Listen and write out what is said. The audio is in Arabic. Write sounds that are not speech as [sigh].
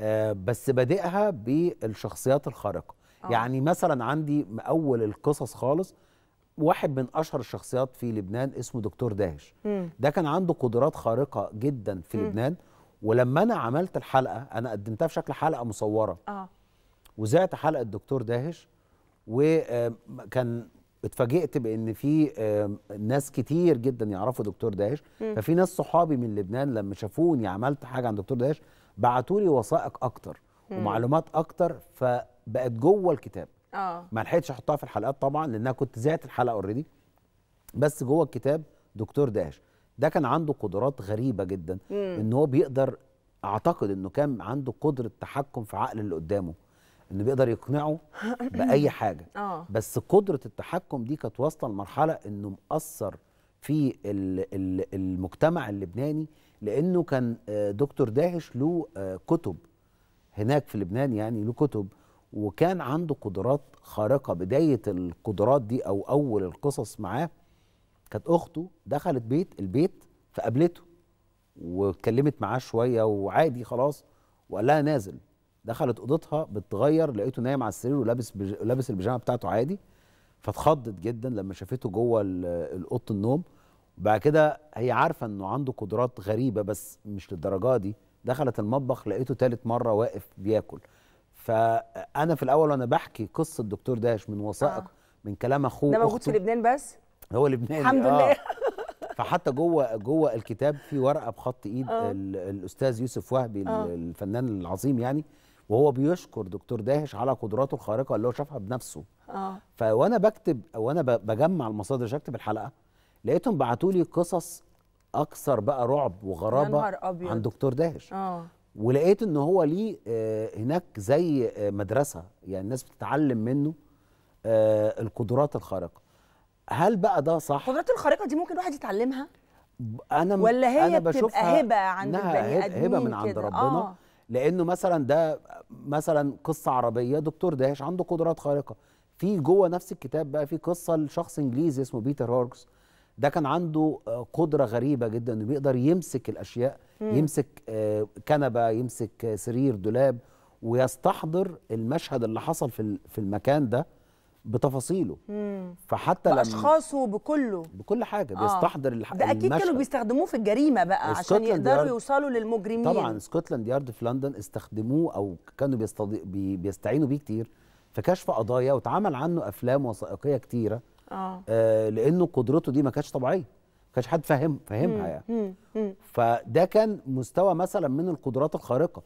آه، بس بادئها بالشخصيات الخارقه آه. يعني مثلا عندي اول القصص خالص واحد من اشهر الشخصيات في لبنان اسمه دكتور داهش ده كان عنده قدرات خارقه جدا في م. لبنان ولما انا عملت الحلقه انا قدمتها في شكل حلقه مصوره اه وزعت حلقه دكتور داهش وكان اتفاجئت بان في ناس كتير جدا يعرفوا دكتور داهش ففي ناس صحابي من لبنان لما شافوني عملت حاجه عن دكتور داهش بعتوا لي وثائق اكتر مم. ومعلومات اكتر فبقت جوه الكتاب اه ما لحقتش احطها في الحلقات طبعا لانها كنت زهقت الحلقه اوريدي بس جوه الكتاب دكتور داش ده كان عنده قدرات غريبه جدا مم. ان هو بيقدر اعتقد انه كان عنده قدره تحكم في عقل اللي قدامه انه بيقدر يقنعه باي [coughs] حاجه آه. بس قدره التحكم دي كانت واصله لمرحله انه مأثر في المجتمع اللبناني لانه كان آه، دكتور داعش له آه، كتب هناك في لبنان يعني له كتب وكان عنده قدرات خارقه بدايه القدرات دي او اول القصص معاه كانت اخته دخلت بيت البيت فقابلته واتكلمت معاه شويه وعادي خلاص وقال لها نازل دخلت اوضتها بتغير لقيته نايم على السرير ولابس لابس البيجامه بتاعته عادي فاتخضت جدا لما شافته جوه الاوضه النوم وبعد كده هي عارفه انه عنده قدرات غريبه بس مش للدرجه دي دخلت المطبخ لقيته ثالث مره واقف بياكل فانا في الاول وانا بحكي قصه الدكتور داش من وثائق آه. من كلام اخوه ده موجود في لبنان بس هو لبناني الحمد آه. لله [laughs] فحتى جوه جوه الكتاب في ورقه بخط ايد آه. الاستاذ يوسف وهبي آه. الفنان العظيم يعني وهو بيشكر دكتور داهش على قدراته الخارقه اللي هو شافها بنفسه اه فوانا بكتب وانا بجمع المصادر عشان اكتب الحلقه لقيتهم بعتوا لي قصص اكثر بقى رعب وغرابه عن دكتور داهش اه ولقيت ان هو ليه آه، هناك زي آه، مدرسه يعني الناس بتتعلم منه آه، القدرات الخارقه هل بقى ده صح القدرات الخارقه دي ممكن الواحد يتعلمها انا ولا هي أنا بتبقى هبه عند البني ادمين هبه من عند ربنا آه. لانه مثلا ده مثلا قصه عربيه دكتور داهش عنده قدرات خارقه في جوه نفس الكتاب بقى في قصه لشخص انجليزي اسمه بيتر هوركس ده كان عنده آه، قدره غريبه جدا انه بيقدر يمسك الاشياء م. يمسك آه، كنبه يمسك آه، سرير دولاب ويستحضر المشهد اللي حصل في في المكان ده بتفاصيله مم. فحتى لما اشخاصه بكله بكل حاجه آه. بيستحضر الح... ده اكيد المشهد. كانوا بيستخدموه في الجريمه بقى عشان يقدروا يارد... يوصلوا للمجرمين طبعا سكوتلاند يارد في لندن استخدموه او كانوا بيستض... بي... بيستعينوا بيه كتير في كشف قضايا واتعمل عنه افلام وثائقيه كتيره آه. آه لانه قدرته دي ما كانتش طبيعيه ما كانش حد فاهم فاهمها يعني مم. مم. فده كان مستوى مثلا من القدرات الخارقه